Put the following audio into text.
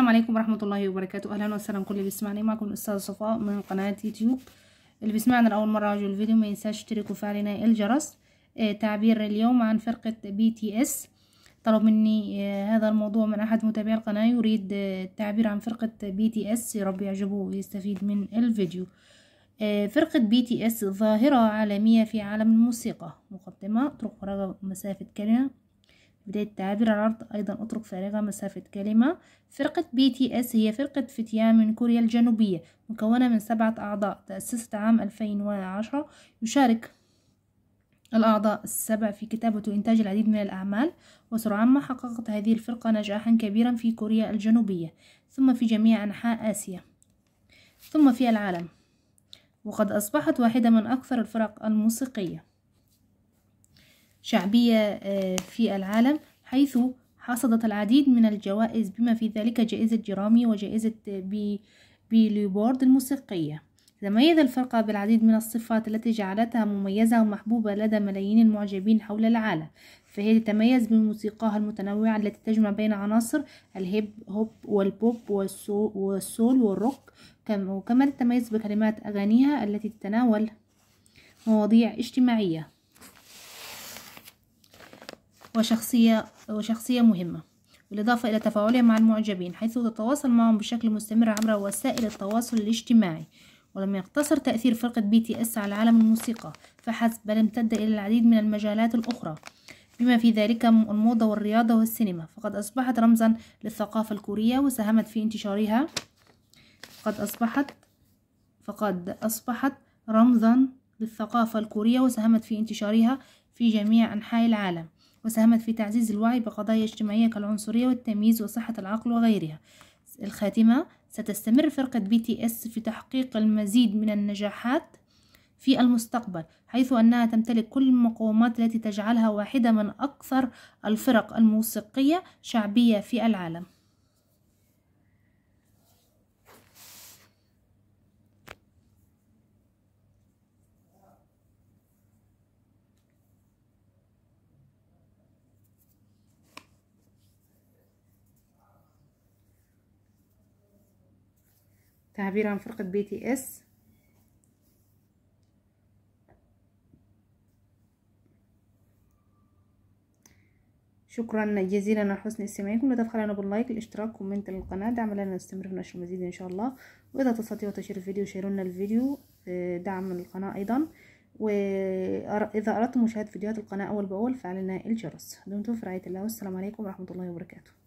السلام عليكم ورحمة الله وبركاته أهلا وسهلا كل اللي بيسمعني معكم الأستاذة صفاء من قناة يوتيوب اللي بيسمعنا لأول مرة على الفيديو ما ينساش اشترك وفعل الجرس آه تعبير اليوم عن فرقة بي تي اس طلب مني آه هذا الموضوع من أحد متابعي القناة يريد آه التعبير عن فرقة بي تي اس يا رب يعجبه ويستفيد من الفيديو آه، فرقة بي تي اس ظاهرة عالمية في عالم الموسيقى مقدمة طرق مسافة كلمة بداية تعابير العرض أيضا أترك فارغة مسافة كلمة فرقة بي تي اس هي فرقة فتيان من كوريا الجنوبية مكونة من سبعة أعضاء تأسست عام 2010 يشارك الأعضاء السبع في كتابة وإنتاج العديد من الأعمال وسرعان ما حققت هذه الفرقة نجاحا كبيرا في كوريا الجنوبية ثم في جميع أنحاء آسيا ثم في العالم وقد أصبحت واحدة من أكثر الفرق الموسيقية شعبية آه، في العالم حيث حصدت العديد من الجوائز بما في ذلك جائزة جرامي وجائزة آه، بيليبورد الموسيقية تميز الفرقة بالعديد من الصفات التي جعلتها مميزة ومحبوبة لدى ملايين المعجبين حول العالم فهي تتميز بموسيقاها المتنوعة التي تجمع بين عناصر الهيب هوب والبوب والسول والروك وكما تتميز بكلمات أغانيها التي تتناول مواضيع اجتماعية وشخصية, وشخصية مهمة بالإضافة إلى تفاعلها مع المعجبين حيث تتواصل معهم بشكل مستمر عبر وسائل التواصل الاجتماعي ولم يقتصر تأثير فرقة بي تي اس على عالم الموسيقى فحسب بل امتد إلى العديد من المجالات الأخرى بما في ذلك الموضة والرياضة والسينما فقد أصبحت رمزا للثقافة الكورية وساهمت في انتشارها فقد أصبحت فقد أصبحت رمزا للثقافة الكورية وساهمت في انتشارها في جميع أنحاء العالم وساهمت في تعزيز الوعي بقضايا اجتماعية كالعنصرية والتمييز وصحة العقل وغيرها الخاتمة ستستمر فرقة بي تي اس في تحقيق المزيد من النجاحات في المستقبل حيث أنها تمتلك كل المقومات التي تجعلها واحدة من أكثر الفرق الموسيقية شعبية في العالم تعبير عن فرقة بي تي اس شكرا جزيلا على حسن استماعكم لا تبخلوا علينا باللايك الاشتراك كومنت للقناة دعم لنا نستمر في نشر المزيد ان شاء الله واذا تستطيعوا تشير الفيديو شيروا لنا الفيديو آه، دعم للقناة ايضا واذا اردتم مشاهدة فيديوهات القناة اول باول فعلنا الجرس دمتم في رعاية الله والسلام عليكم ورحمة الله وبركاته